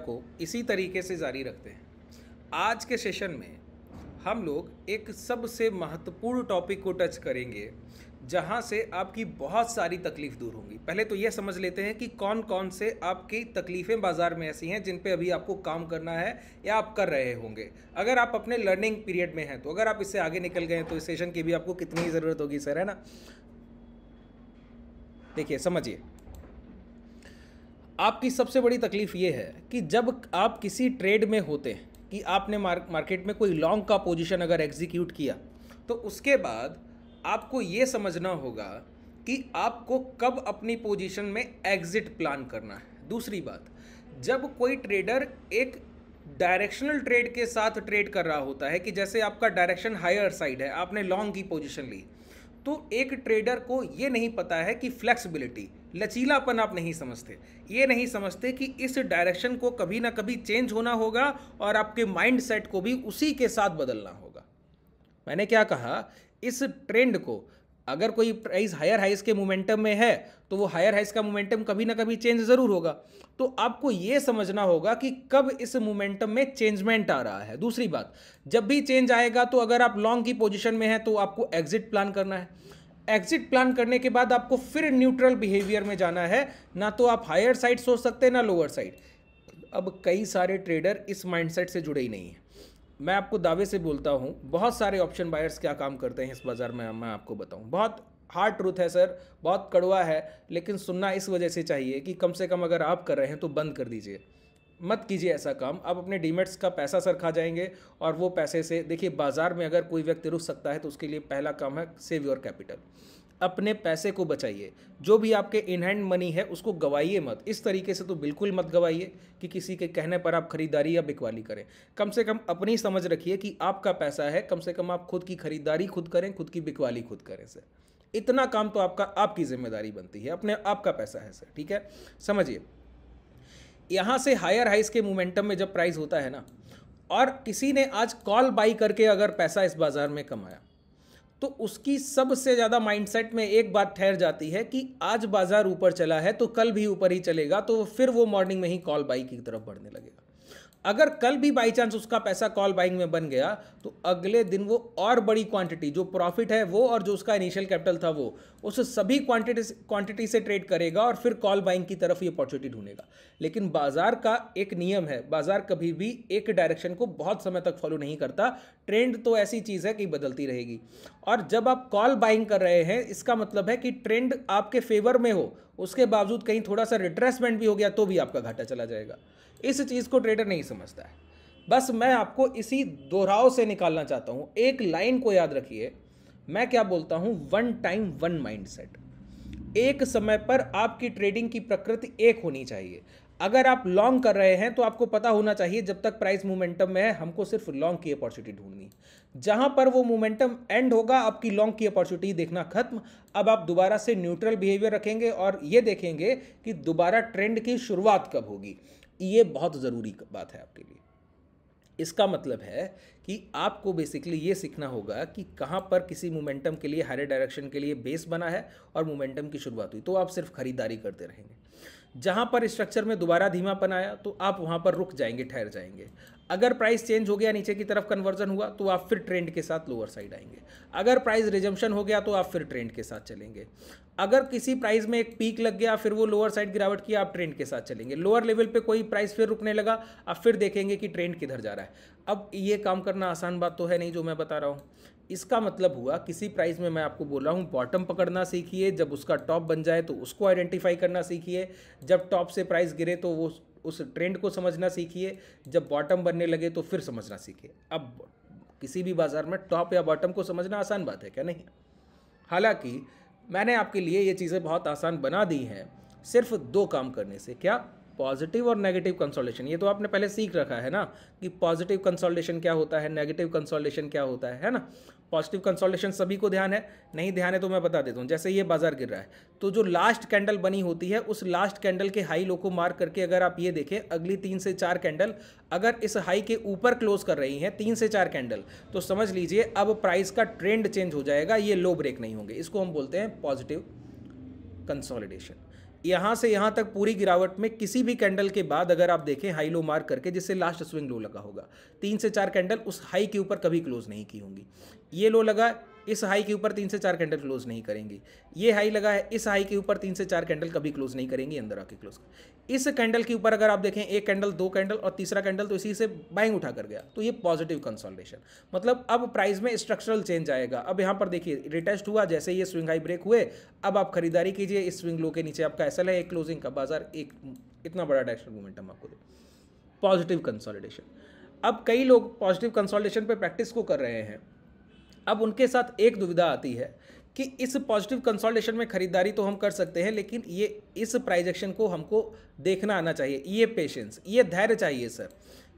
को इसी तरीके से जारी रखते हैं आज के सेशन में हम लोग एक सबसे महत्वपूर्ण टॉपिक को टच करेंगे जहां से आपकी बहुत सारी तकलीफ दूर होंगी पहले तो यह समझ लेते हैं कि कौन कौन से आपकी तकलीफ़ें बाज़ार में ऐसी हैं जिन पे अभी आपको काम करना है या आप कर रहे होंगे अगर आप अपने लर्निंग पीरियड में हैं तो अगर आप इससे आगे निकल गए तो इस सेशन की भी आपको कितनी ज़रूरत होगी सर है ना देखिए समझिए आपकी सबसे बड़ी तकलीफ़ ये है कि जब आप किसी ट्रेड में होते हैं कि आपने मार्केट में कोई लॉन्ग का पोजीशन अगर एग्जीक्यूट किया तो उसके बाद आपको ये समझना होगा कि आपको कब अपनी पोजीशन में एग्ज़िट प्लान करना है दूसरी बात जब कोई ट्रेडर एक डायरेक्शनल ट्रेड के साथ ट्रेड कर रहा होता है कि जैसे आपका डायरेक्शन हायर साइड है आपने लॉन्ग की पोजीशन ली तो एक ट्रेडर को ये नहीं पता है कि फ्लेक्सिबिलिटी लचीलापन आप नहीं समझते ये नहीं समझते कि इस डायरेक्शन को कभी ना कभी चेंज होना होगा और आपके माइंड सेट को भी उसी के साथ बदलना होगा मैंने क्या कहा इस ट्रेंड को अगर कोई प्राइस हायर हाइस के मोमेंटम में है तो वो हायर हाइस का मोमेंटम कभी ना कभी चेंज ज़रूर होगा तो आपको ये समझना होगा कि कब इस मोमेंटम में चेंजमेंट आ रहा है दूसरी बात जब भी चेंज आएगा तो अगर आप लॉन्ग की पोजीशन में हैं तो आपको एग्जिट प्लान करना है एग्जिट प्लान करने के बाद आपको फिर न्यूट्रल बिहेवियर में जाना है ना तो आप हायर साइड सोच सकते हैं ना लोअर साइड अब कई सारे ट्रेडर इस माइंडसेट से जुड़े ही नहीं हैं मैं आपको दावे से बोलता हूँ बहुत सारे ऑप्शन बायर्स क्या काम करते हैं इस बाज़ार में मैं आपको बताऊँ बहुत हार्ड ट्रूथ है सर बहुत कड़वा है लेकिन सुनना इस वजह से चाहिए कि कम से कम अगर आप कर रहे हैं तो बंद कर दीजिए मत कीजिए ऐसा काम आप अपने डीमेट्स का पैसा सर खा जाएंगे और वो पैसे से देखिए बाजार में अगर कोई व्यक्ति रुक सकता है तो उसके लिए पहला काम है सेव योर कैपिटल अपने पैसे को बचाइए जो भी आपके इन हैंड मनी है उसको गवाइए मत इस तरीके से तो बिल्कुल मत गवाइए कि किसी के कहने पर आप खरीदारी या बिकवाली करें कम से कम अपनी समझ रखिए कि आपका पैसा है कम से कम आप खुद की खरीदारी खुद करें खुद की बिकवाली खुद करें सर इतना काम तो आपका आपकी जिम्मेदारी बनती है अपने आपका पैसा है सर ठीक है समझिए यहाँ से हायर हाइस के मोमेंटम में जब प्राइस होता है ना और किसी ने आज कॉल बाई करके अगर पैसा इस बाज़ार में कमाया तो उसकी सबसे ज़्यादा माइंडसेट में एक बात ठहर जाती है कि आज बाज़ार ऊपर चला है तो कल भी ऊपर ही चलेगा तो फिर वो मॉर्निंग में ही कॉल बाई की तरफ बढ़ने लगे अगर कल भी बाई चांस उसका पैसा कॉल बाइंग में बन गया तो अगले दिन वो और बड़ी क्वांटिटी जो प्रॉफिट है वो और जो उसका इनिशियल कैपिटल था वो उस सभी क्वांटिटी क्वांटिटी से ट्रेड करेगा और फिर कॉल बाइंग की तरफ ये अपॉर्चुनिटी ढूंढेगा लेकिन बाजार का एक नियम है बाजार कभी भी एक डायरेक्शन को बहुत समय तक फॉलो नहीं करता ट्रेंड तो ऐसी चीज़ है कि बदलती रहेगी और जब आप कॉल बाइंग कर रहे हैं इसका मतलब है कि ट्रेंड आपके फेवर में हो उसके बावजूद कहीं थोड़ा सा रिट्रेसमेंट भी हो गया तो भी आपका घाटा चला जाएगा इस चीज़ को ट्रेडर नहीं समझ समझता है बस मैं आपको इसी दोहराव से निकालना चाहता हूँ एक लाइन को याद रखिए मैं क्या बोलता हूँ वन टाइम वन माइंडसेट एक समय पर आपकी ट्रेडिंग की प्रकृति एक होनी चाहिए अगर आप लॉन्ग कर रहे हैं तो आपको पता होना चाहिए जब तक प्राइस मोमेंटम में है हमको सिर्फ लॉन्ग की अपॉर्चुनिटी ढूंढनी जहां पर वो मोमेंटम एंड होगा आपकी लॉन्ग की अपॉर्चुनिटी देखना खत्म अब आप दोबारा से न्यूट्रल बिहेवियर रखेंगे और ये देखेंगे कि दोबारा ट्रेंड की शुरुआत कब होगी ये बहुत ज़रूरी बात है आपके लिए इसका मतलब है कि आपको बेसिकली ये सीखना होगा कि कहाँ पर किसी मोमेंटम के लिए हायर डायरेक्शन के लिए बेस बना है और मोमेंटम की शुरुआत हुई तो आप सिर्फ खरीदारी करते रहेंगे जहाँ पर स्ट्रक्चर में दोबारा धीमापन आया तो आप वहाँ पर रुक जाएंगे ठहर जाएंगे अगर प्राइस चेंज हो गया नीचे की तरफ कन्वर्जन हुआ तो आप फिर ट्रेंड के साथ लोअर साइड आएंगे अगर प्राइस रिजम्पशन हो गया तो आप फिर ट्रेंड के साथ चलेंगे अगर किसी प्राइस में एक पीक लग गया फिर वो लोअर साइड गिरावट की आप ट्रेंड के साथ चलेंगे लोअर लेवल पे कोई प्राइस फिर रुकने लगा आप फिर देखेंगे कि ट्रेंड किधर जा रहा है अब ये काम करना आसान बात तो है नहीं जो मैं बता रहा हूँ इसका मतलब हुआ किसी प्राइस में मैं आपको बोल रहा हूँ बॉटम पकड़ना सीखिए जब उसका टॉप बन जाए तो उसको आइडेंटिफाई करना सीखिए जब टॉप से प्राइस गिरे तो वो उस ट्रेंड को समझना सीखिए जब बॉटम बनने लगे तो फिर समझना सीखिए अब किसी भी बाज़ार में टॉप या बॉटम को समझना आसान बात है क्या नहीं हालांकि मैंने आपके लिए ये चीज़ें बहुत आसान बना दी हैं सिर्फ दो काम करने से क्या पॉजिटिव और नेगेटिव कंसोलेशन ये तो आपने पहले सीख रखा है ना कि पॉजिटिव कंसोलिडेशन क्या होता है नेगेटिव कंसोलिडेशन क्या होता है है ना पॉजिटिव कंसोलिडेशन सभी को ध्यान है नहीं ध्यान है तो मैं बता देता हूँ जैसे ये बाजार गिर रहा है तो जो लास्ट कैंडल बनी होती है उस लास्ट कैंडल के हाई लो को मार्क करके अगर आप ये देखें अगली तीन से चार कैंडल अगर इस हाई के ऊपर क्लोज कर रही हैं तीन से चार कैंडल तो समझ लीजिए अब प्राइस का ट्रेंड चेंज हो जाएगा ये लो ब्रेक नहीं होंगे इसको हम बोलते हैं पॉजिटिव कंसोलिडेशन यहाँ से यहाँ तक पूरी गिरावट में किसी भी कैंडल के बाद अगर आप देखें हाई लो मार्क करके जिससे लास्ट स्विंग लो लगा होगा तीन से चार कैंडल उस हाई के ऊपर कभी क्लोज नहीं की होंगी ये लो लगा इस हाई के ऊपर तीन से चार कैंडल क्लोज नहीं करेंगी ये हाई लगा है इस हाई के ऊपर तीन से चार कैंडल कभी क्लोज नहीं करेंगी अंदर आके क्लोज इस कैंडल के ऊपर अगर आप देखें एक कैंडल दो कैंडल और तीसरा कैंडल तो इसी से बाइंग उठा कर गया तो ये पॉजिटिव कंसोल्टेशन मतलब अब प्राइस में स्ट्रक्चरल चेंज आएगा अब यहाँ पर देखिए रिटेस्ट हुआ जैसे ये स्विंग हाई ब्रेक हुए अब आप खरीदारी कीजिए इस स्विंग लो के नीचे आपका ऐसा है एक क्लोजिंग का बाजार एक इतना बड़ा डायरेक्शन मोमेंटम आपको दे पॉजिटिव कंसोलिडेशन अब कई लोग पॉजिटिव कंसोल्टेशन पर प्रैक्टिस को कर रहे हैं अब उनके साथ एक दुविधा आती है कि इस पॉजिटिव कंसोल्टेशन में खरीदारी तो हम कर सकते हैं लेकिन ये इस प्राइज एक्शन को हमको देखना आना चाहिए ये पेशेंस ये धैर्य चाहिए सर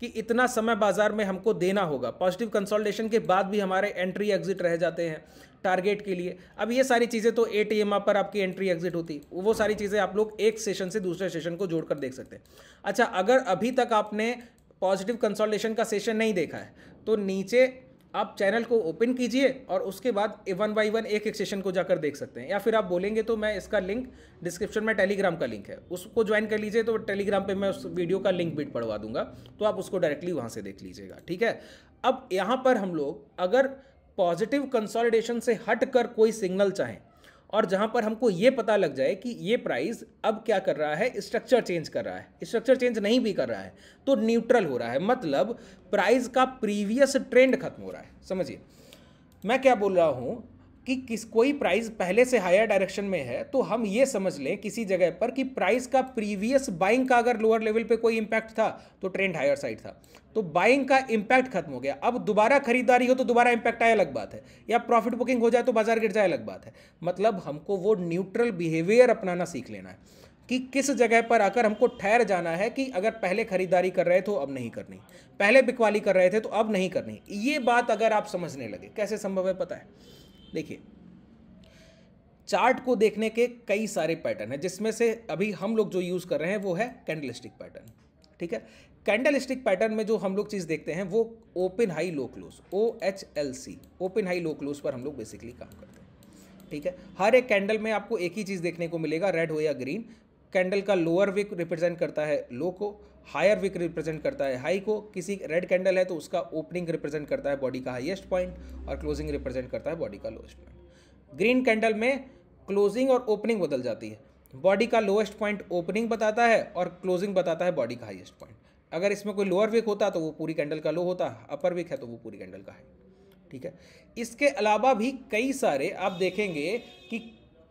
कि इतना समय बाजार में हमको देना होगा पॉजिटिव कंसोल्टेशन के बाद भी हमारे एंट्री एग्जिट रह जाते हैं टारगेट के लिए अब ये सारी चीज़ें तो ए टी एम पर आपकी एंट्री एग्जिट होती वो सारी चीज़ें आप लोग एक सेशन से दूसरे सेशन को जोड़कर देख सकते हैं अच्छा अगर अभी तक आपने पॉजिटिव कंसोल्टेशन का सेशन नहीं देखा है तो नीचे आप चैनल को ओपन कीजिए और उसके बाद वन बाई वन एक एक सेशन को जाकर देख सकते हैं या फिर आप बोलेंगे तो मैं इसका लिंक डिस्क्रिप्शन में टेलीग्राम का लिंक है उसको ज्वाइन कर लीजिए तो टेलीग्राम पे मैं उस वीडियो का लिंक भी पढ़वा दूंगा तो आप उसको डायरेक्टली वहाँ से देख लीजिएगा ठीक है अब यहाँ पर हम लोग अगर पॉजिटिव कंसोलिडेशन से हट कर कोई सिग्नल चाहें और जहां पर हमको ये पता लग जाए कि ये प्राइस अब क्या कर रहा है स्ट्रक्चर चेंज कर रहा है स्ट्रक्चर चेंज नहीं भी कर रहा है तो न्यूट्रल हो रहा है मतलब प्राइस का प्रीवियस ट्रेंड खत्म हो रहा है समझिए मैं क्या बोल रहा हूँ कि किस कोई प्राइस पहले से हायर डायरेक्शन में है तो हम ये समझ लें किसी जगह पर कि प्राइस का प्रीवियस बाइंग का अगर लोअर लेवल पे कोई इम्पैक्ट था तो ट्रेंड हायर साइड था तो बाइंग का इम्पैक्ट खत्म हो गया अब दोबारा खरीदारी हो तो दोबारा इम्पैक्ट आए अलग बात है या प्रॉफिट बुकिंग हो जाए तो बाजार गिर जाए अलग बात है मतलब हमको वो न्यूट्रल बिहेवियर अपनाना सीख लेना है कि किस जगह पर आकर हमको ठहर जाना है कि अगर पहले खरीदारी कर रहे थे तो अब नहीं करनी पहले बिकवाली कर रहे थे तो अब नहीं करनी ये बात अगर आप समझने लगे कैसे संभव है पता है देखिए चार्ट को देखने के कई सारे पैटर्न हैं जिसमें से अभी हम लोग जो यूज़ कर रहे हैं वो है कैंडल स्टिक पैटर्न ठीक है कैंडल स्टिक पैटर्न में जो हम लोग चीज़ देखते हैं वो open high low close O H L C open high low close पर हम लोग बेसिकली काम करते हैं ठीक है हर एक कैंडल में आपको एक ही चीज़ देखने को मिलेगा रेड हो या ग्रीन कैंडल का लोअर विक रिप्रेजेंट करता है लो को हायर विक रिप्रेजेंट करता है हाई को किसी रेड कैंडल है तो उसका ओपनिंग रिप्रेजेंट करता है बॉडी का हाइएस्ट पॉइंट और क्लोजिंग रिप्रेजेंट करता है बॉडी का लोएस्ट पॉइंट ग्रीन कैंडल में क्लोजिंग और ओपनिंग बदल जाती है बॉडी का लोएस्ट पॉइंट ओपनिंग बताता है और क्लोजिंग बताता है बॉडी का हाइएस्ट पॉइंट अगर इसमें कोई लोअर विक होता तो वो पूरी कैंडल का लो होता अपर विक है तो वो पूरी कैंडल का है ठीक है इसके अलावा भी कई सारे आप देखेंगे कि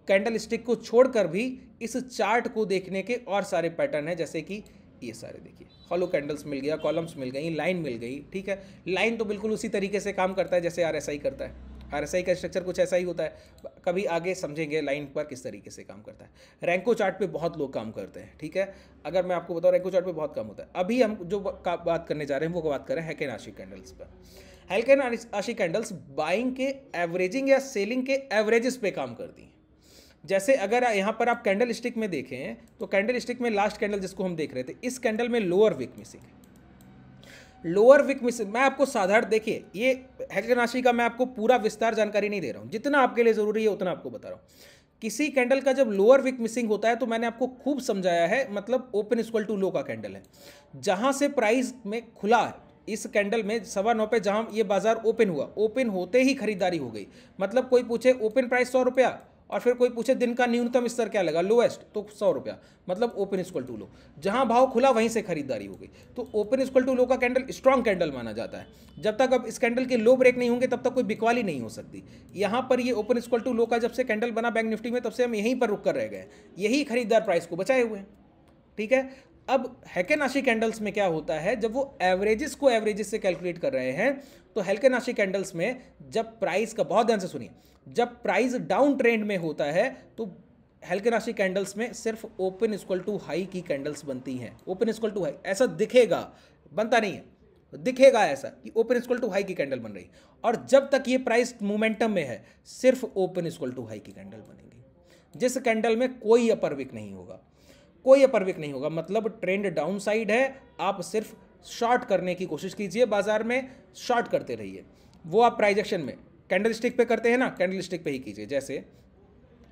कैंडल स्टिक को छोड़कर भी इस चार्ट को देखने के और सारे पैटर्न हैं जैसे कि ये सारे देखिए हॉलो कैंडल्स मिल गया कॉलम्स मिल गई लाइन मिल गई ठीक है लाइन तो बिल्कुल उसी तरीके से काम करता है जैसे आर करता है आर का स्ट्रक्चर कुछ ऐसा ही होता है कभी आगे समझेंगे लाइन पर किस तरीके से काम करता है रैंको चार्ट पे बहुत लोग काम करते हैं ठीक है अगर मैं आपको बताऊँ रैंको चार्ट पे बहुत काम होता है अभी हम जो बात करने जा रहे हैं वो बात करें हैकेन आशी कैंडल्स पर हैकेन आशी कैंडल्स बाइंग के एवरेजिंग या सेलिंग के एवरेजेस पे काम करती हैं जैसे अगर यहाँ पर आप कैंडल स्टिक में देखें तो कैंडल स्टिक में लास्ट कैंडल जिसको हम देख रहे थे इस कैंडल में लोअर विक मिसिंग है लोअर विक मिसिंग मैं आपको साधारण देखिए ये हेक्टर राशि का मैं आपको पूरा विस्तार जानकारी नहीं दे रहा हूँ जितना आपके लिए ज़रूरी है उतना आपको बता रहा हूँ किसी कैंडल का जब लोअर विक मिसिंग होता है तो मैंने आपको खूब समझाया है मतलब ओपन स्क्वल टू लो का कैंडल है जहाँ से प्राइस में खुला इस कैंडल में सवा नौ पे जहाँ ये बाजार ओपन हुआ ओपन होते ही खरीदारी हो गई मतलब कोई पूछे ओपन प्राइस सौ रुपया और फिर कोई पूछे दिन का न्यूनतम स्तर क्या लगा लोएस्ट तो सौ रुपया मतलब ओपन स्कोल टू लो जहां भाव खुला वहीं से खरीदारी हो गई तो ओपन इक्वल टू लो का कैंडल स्ट्रांग कैंडल माना जाता है जब तक अब इस कैंडल के लो ब्रेक नहीं होंगे तब तक कोई बिकवाली नहीं हो सकती यहां पर ये ओपन स्कोल टू लो का जब से कैंडल बना बैंक निफ्टी में तब से हम यहीं पर रुक कर रह गए यही खरीदार प्राइस को बचाए हुए हैं ठीक है अब हैकेनाशी कैंडल्स में क्या होता है जब वो एवरेजेस को एवरेजेस से कैलकुलेट कर रहे हैं तो हेल्केनाशी कैंडल्स में जब प्राइस का बहुत ध्यान से सुनिए जब प्राइस डाउन ट्रेंड में होता है तो हेल्केनाशी कैंडल्स में सिर्फ ओपन इक्वल टू हाई की कैंडल्स बनती हैं ओपन इक्वल टू हाई ऐसा दिखेगा बनता नहीं है दिखेगा ऐसा कि ओपन इक्वल टू हाई की कैंडल बन रही और जब तक ये प्राइस मोमेंटम में है सिर्फ ओपन इक्वल टू हाई की कैंडल बनेगी जिस कैंडल में कोई अपर विक नहीं होगा कोई अपरविक नहीं होगा मतलब ट्रेंड डाउन साइड है आप सिर्फ शॉर्ट करने की कोशिश कीजिए बाजार में शॉर्ट करते रहिए वो आप प्राइजेक्शन में कैंडल स्टिक पे करते हैं ना कैंडल स्टिक पे ही कीजिए जैसे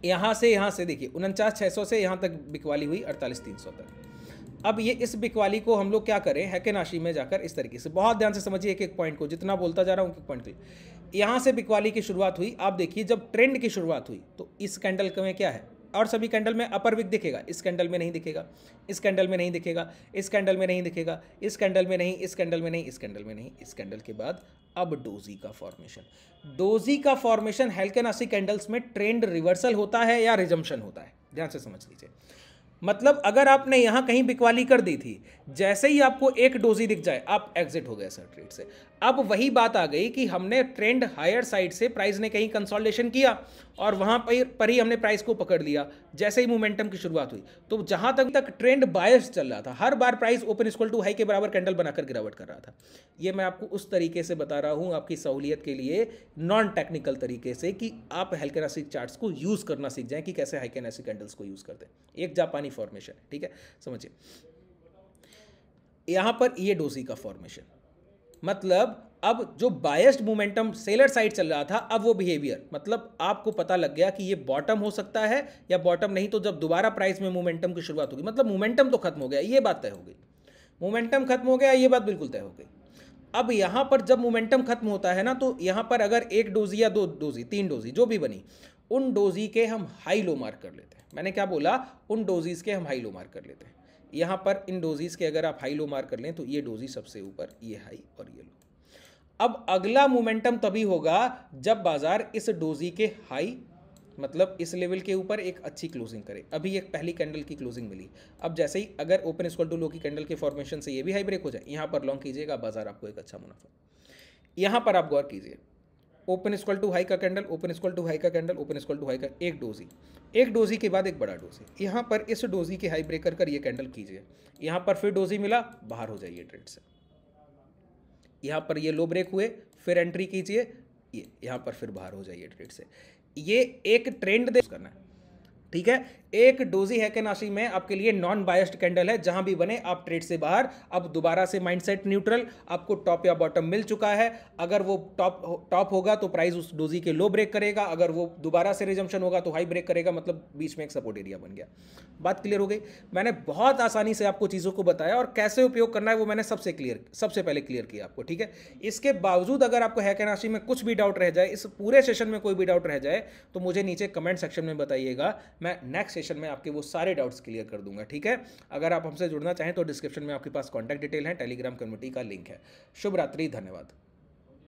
यहाँ से यहाँ से देखिए उनचास छः सौ से यहाँ तक बिकवाली हुई अड़तालीस तीन सौ तक अब ये इस बिकवाली को हम लोग क्या करें हैके नाशी में जाकर इस तरीके से बहुत ध्यान से समझिए एक एक पॉइंट को जितना बोलता जा रहा हूँ एक पॉइंट को यहाँ से बिकवाली की शुरुआत हुई आप देखिए जब ट्रेंड की शुरुआत हुई तो इस कैंडल में क्या है और सभी कैंडल में अपर विक दिखेगा इस कैंडल में नहीं दिखेगा इस कैंडल में नहीं दिखेगा इस कैंडल में नहीं दिखेगा इस कैंडल में नहीं इस कैंडल में नहीं इस कैंडल में नहीं इस कैंडल के बाद अब डोजी का फॉर्मेशन डोजी का फॉर्मेशन हेल्केनासी कैंडल्स में ट्रेंड रिवर्सल होता है या रिजम्पशन होता है ध्यान से समझ लीजिए मतलब अगर आपने यहाँ कहीं बिकवाली कर दी थी जैसे ही आपको एक डोजी दिख जाए आप एग्जिट हो गए सर ट्रेड से अब वही बात आ गई कि हमने ट्रेंड हायर साइड से प्राइस ने कहीं कंसोलिडेशन किया और वहां पर ही हमने प्राइस को पकड़ लिया जैसे ही मोमेंटम की शुरुआत हुई तो जहां तक तक ट्रेंड बायस चल रहा था हर बार price open equal to high के बराबर कैंडल बनाकर गिरावट कर रहा था ये मैं आपको उस तरीके से बता रहा हूँ आपकी सहूलियत के लिए नॉन टेक्निकल तरीके से कि आप हेल्केनासिक चार्ट को यूज़ करना सीख जाए कि कैसे हाइकेनासिक कैंडल्स को यूज़ करते हैं एक जापानी फॉर्मेशन ठीक है समझिए यहाँ पर ये e डोसी का फॉर्मेशन मतलब अब जो बायस्ड मोमेंटम सेलर साइड चल रहा था अब वो बिहेवियर मतलब आपको पता लग गया कि ये बॉटम हो सकता है या बॉटम नहीं तो जब दोबारा प्राइस में मोमेंटम की शुरुआत होगी मतलब मोमेंटम तो खत्म हो गया ये बात तय हो गई मोमेंटम खत्म हो गया ये बात बिल्कुल तय हो गई अब यहाँ पर जब मोमेंटम खत्म होता है ना तो यहाँ पर अगर एक डोजी या दो डोजी तीन डोजी जो भी बनी उन डोजी के हम हाई लो मार्क कर लेते हैं मैंने क्या बोला उन डोजीज के हम हाई लो मार्क कर लेते हैं यहाँ पर इन डोजीज़ के अगर आप हाई लो मार कर लें तो ये डोजी सबसे ऊपर ये हाई और ये लो अब अगला मोमेंटम तभी होगा जब बाजार इस डोजी के हाई मतलब इस लेवल के ऊपर एक अच्छी क्लोजिंग करे अभी एक पहली कैंडल की क्लोजिंग मिली अब जैसे ही अगर ओपन स्कॉल टू लो की कैंडल के फॉर्मेशन से ये भी हाई ब्रेक हो जाए यहाँ पर लॉन्ग कीजिएगा बाजार आपको एक अच्छा मुनाफा यहाँ पर आप गौर कीजिए ओपन स्क्वल टू हाई का candle open equal to high का candle open equal to high का एक डोजी एक डोजी के बाद एक बड़ा डोजी यहाँ पर इस डोजी के हाई ब्रेक कर ये कैंडल कीजिए यहाँ पर फिर डोजी मिला बाहर हो जाइए ट्रेड से यहाँ पर ये लो ब्रेक हुए फिर एंट्री कीजिए ये यहाँ पर फिर बाहर हो जाइए ट्रेड से ये एक ट्रेंड दे करना है ठीक है एक डोजी हैकेनाशी में आपके लिए नॉन बायस्ड कैंडल है जहां भी बने आप ट्रेड से बाहर अब दोबारा से माइंडसेट न्यूट्रल आपको टॉप या बॉटम मिल चुका है अगर वो टॉप टॉप होगा तो प्राइस उस डोजी के लो ब्रेक करेगा अगर वो दोबारा से रिजम्पशन होगा तो हाई ब्रेक करेगा मतलब बीच में एक सपोर्ट एरिया बन गया बात क्लियर हो गई मैंने बहुत आसानी से आपको चीज़ों को बताया और कैसे उपयोग करना है वो मैंने सबसे क्लियर सबसे पहले क्लियर किया आपको ठीक है इसके बावजूद अगर आपको हैकेनाशी में कुछ भी डाउट रह जाए इस पूरे सेशन में कोई भी डाउट रह जाए तो मुझे नीचे कमेंट सेक्शन में बताइएगा मैं नेक्स्ट सेशन में आपके वो सारे डाउट्स क्लियर कर दूंगा ठीक है अगर आप हमसे जुड़ना चाहें तो डिस्क्रिप्शन में आपके पास कॉन्टैक्ट डिटेल है टेलीग्राम कम्युनिटी का लिंक है शुभ रात्रि धन्यवाद